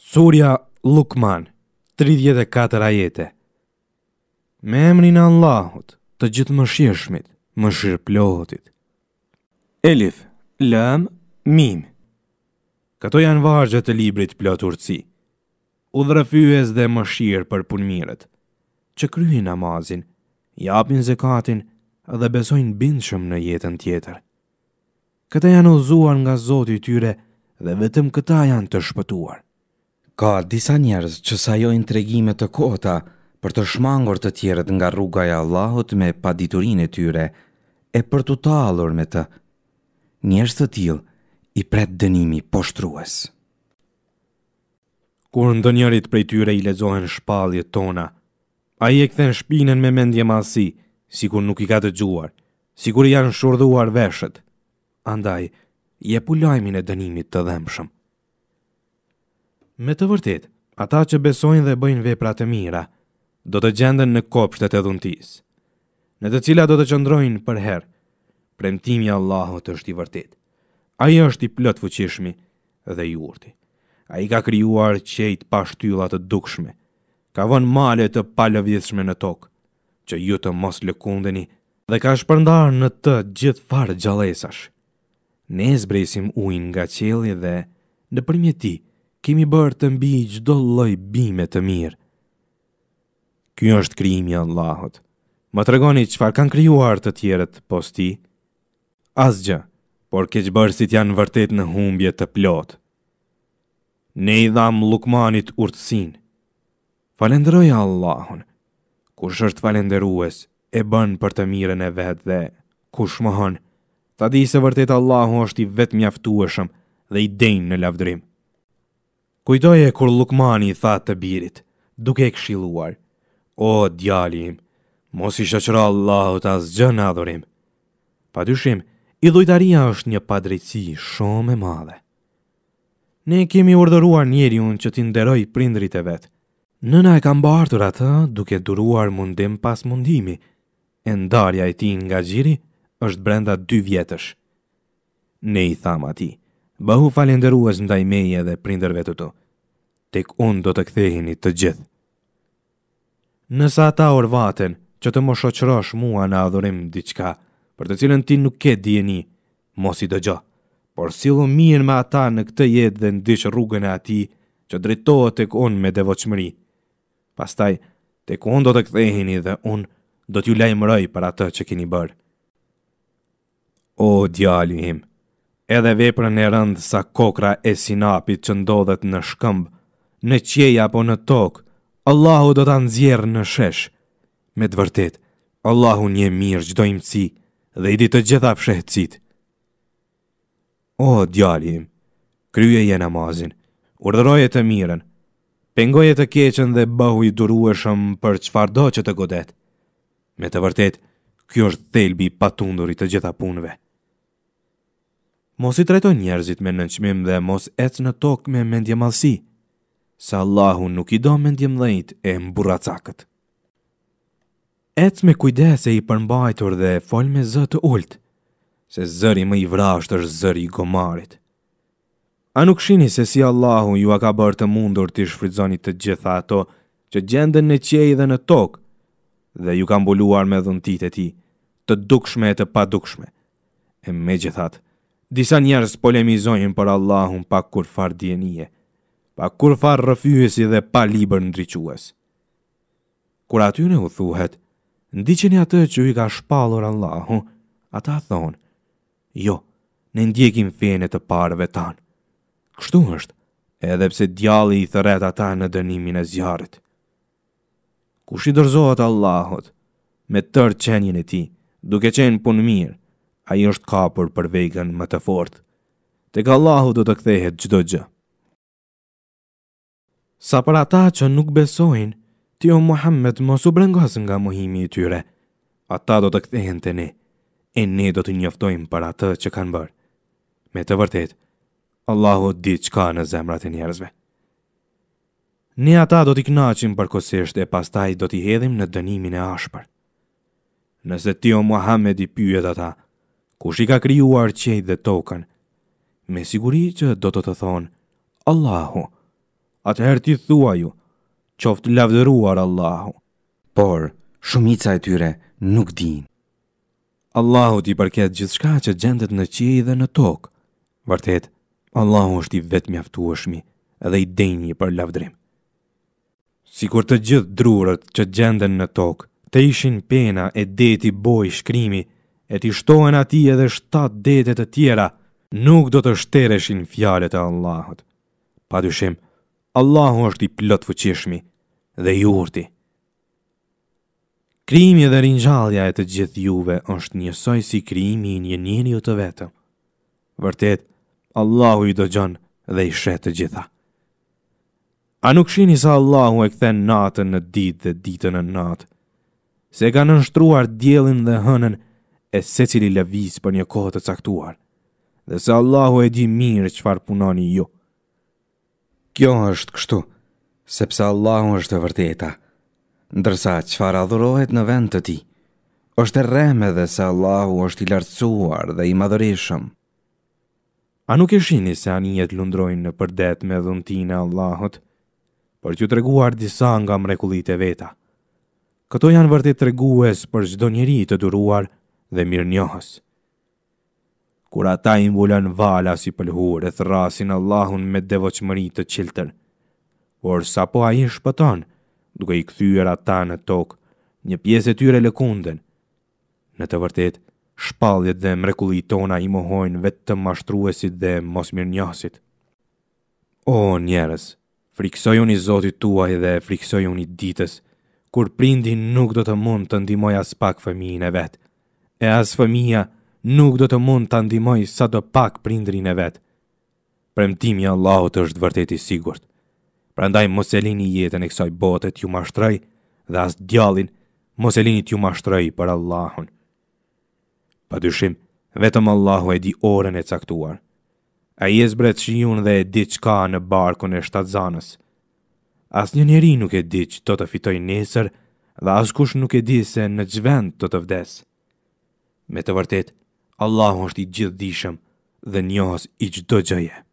Surja Lukman, 34 ajete Me emrin Allahut, të gjithë më shjeshmit, më shirë plohotit. Elif, Lam, Mim Këto janë vargjët të librit plëturci. Udhrafyës dhe më shirë për punëmiret, që kryhin namazin, japin zekatin dhe besojnë bindëshëm në jetën tjetër. Këta janë uzuar nga zotit i tyre dhe vetëm këta janë të shpëtuar. Ka disa njerëz që sajojnë tregime të kota për të shmangur të tjerët nga rruga e Allahut me paditurinë e tyre e për të talur me të. Njerëz të tillë i pret dënimi poshtrues. Kur ndë njërit prej tyre i lezohen shpalje tona, a i e këthen shpinën me mendje masi, si kur nuk i ka të gjuar, si kur janë shurduar veshët, andaj, je pulajmin e dënimit të dhemshëm. Me të vërtet, ata që besojnë dhe bëjnë vepra të mira, do të gjenden në kopshtet e dhuntis, në të cila do të qëndrojnë për herë. Premtimi i Allahut është i vërtet. Ai është i plot fuqishmi dhe i urtë. Ai ka krijuar qejt pa shtylla të dukshme. Ka vënë male të palëvizshme në tokë, që ju të mos lëkundeni dhe ka shpërndarë në të gjithë farë gjalesash. Ne zbresim ujnë nga qeli dhe në përmjeti, kimi bërë të mbi gjdo loj bime të mirë. Kjo është krimi Allahot. Më të regoni qëfar kanë kryuar të tjeret posti. Asgjë, por keqëbërësit janë vërtet në humbje të plotë. Ne i dham lukmanit urtësin. Falenderoj Allahun. Kush është falenderues, e bën për të mirën e vetë dhe kush mohon, ta di se vërtet Allahu është i vetë i dhe i denjë në lavdrim. Kujtoje kur Lukmani i tha të birit, duke e këshiluar. O, djali im, mos i shëqëra Allahut as gjë në adhurim. Pa dyshim, i dhujtaria është një padrejtësi shumë e madhe. Ne kemi urdhëruar njeri unë që t'i nderoj prindrit e vetë. Nëna e kam bartur atë duke duruar mundim pas mundimi, e ndarja e ti nga gjiri është brenda dy vjetësh. Ne i thama ti bahu falenderues ndaj meje dhe prinderve të tu. Tek unë do të kthehini të gjithë. Nësa ata orvaten që të mos shoqërosh mua në adhurim diçka, për të cilën ti nuk ke djeni, mos i dëgjo. Por sillu mirë me ata në këtë jetë dhe ndiq rrugën e atij që drejtohet tek unë me devotshmëri. Pastaj tek unë do të ktheheni dhe unë do t'ju lajmëroj për atë që keni bërë. O djali im, edhe veprën e rënd sa kokra e sinapit që ndodhet në shkëmb, në qjeja apo në tokë, Allahu do të nëzjerë në shesh. Me të vërtet, Allahu një mirë gjdo imëci dhe i di të gjitha fshehëcit. O, djalim, kryje jenë namazin, urdëroje të mirën, pengoje të keqen dhe bahu i durueshëm për qfar do që të godet. Me të vërtet, kjo është thelbi patundurit të gjitha punëve mos i trajtoj njerëzit me nënçmim dhe mos ec në tokë me mendje malsi, sa Allahu nuk i do mendje mdhejt e mburracakët. Ec me kujdes e i përmbajtur dhe fol me zë të ullt, se zëri më i vrasht është zëri i gomarit. A nuk shini se si Allahu ju a ka bërë të mundur të shfridzoni të gjitha ato që gjendën në qej dhe në tokë dhe ju ka mbuluar me dhuntit e ti, të dukshme e të padukshme, e me gjithatë, Disa njerës polemizojnë për Allahun pa kur farë djenije, pa kur farë rëfyësi dhe pa liber ndryquës. Kur aty në u thuhet, një atë që i ka shpalur Allahu, ata thonë, jo, ne ndjekim fene të parëve tanë. Kështu është, edhe pse djali i thëret ata në dënimin e zjarët. Kush i dërzohet Allahot, me tërë qenjën e ti, duke qenë punë mirë, a i është kapur për vegan më të fort. Të ka Allahu do të kthehet gjdo gjë. Sa për ata që nuk besojnë, ti o Muhammed mos u brengos nga muhimi i tyre. Ata do të kthehen të ne, e ne do të njoftojmë për atë që kanë bërë. Me të vërtet, Allahu di që ka në zemrat e njerëzve. Ne ata do t'i knaqim përkosisht e pastaj do t'i hedhim në dënimin e ashpër. Nëse ti o Muhammed i pyet ata, kush i ka kryuar qejt dhe tokën. Me siguri që do të të thonë, Allahu, atëherë ti thua ju, qoftë lavdëruar Allahu. Por, shumica e tyre nuk din. Allahu ti përket gjithë shka që gjendet në qejt dhe në tokë. Vërtet, Allahu është i vetë mjaftuashmi edhe i denjë për lavdrim. Si kur të gjithë drurët që gjenden në tokë, të ishin pena e deti boj shkrimi, e ti shtohen ati edhe shtat detet e tjera, nuk do të shtereshin fjalet e Allahot. Pa dyshim, Allahu është i plot fuqishmi dhe i urti. Krimi dhe rinjallja e të gjith juve është njësoj si krimi i një njëri u të vetëm. Vërtet, Allahu i do gjonë dhe i shetë të gjitha. A nuk shini sa Allahu e këthen natën në ditë dhe ditën në natë, se ka nështruar djelin dhe hënën, e se cili lëviz për një kohë të caktuar, dhe se Allahu e di mirë farë punoni ju. Kjo është kështu, sepse Allahu është e vërteta, ndërsa farë adhurohet në vend të ti, është e reme dhe se Allahu është i lartësuar dhe i madhërishëm. A nuk e shini se anijet lundrojnë në përdet me dhuntin e Allahut, për që të reguar disa nga mrekulit e veta. Këto janë vërtet të reguës për gjdo njeri të duruar, nështë dhe mirë njohës. Kur ata i vala si pëlhur e thrasin Allahun me devoqëmëri të qiltër, por sa po a i shpëton, duke i këthyër ata në tokë, një pjesë e tyre lëkunden. Në të vërtet, shpaljet dhe mrekulli tona i mohojnë vetë të mashtruesit dhe mos mirë njohësit. O njerës, friksoj unë i zotit tuaj dhe friksoj unë i ditës, kur prindin nuk do të mund të ndimoj as pak fëmijin e vetë, e asë fëmija nuk do të mund të ndimoj sa do pak prindrin e vetë. Premtimi Allahut është vërtet i sigurt. Prandaj mos e lini jetën e kësaj bote ju mashtroj dhe as djallin mos e lini t'ju mashtroj për Allahun. Pa dyshim, vetëm Allahu e di orën e caktuar. A i e zbret shijun dhe e di qka në barkun e shtazanës. As një njeri nuk e di që të të fitoj nesër dhe as kush nuk e di se në gjvend të të vdesë. Me të vërtet, Allah është i gjithdishëm dhe njohës i gjithdo gjëje.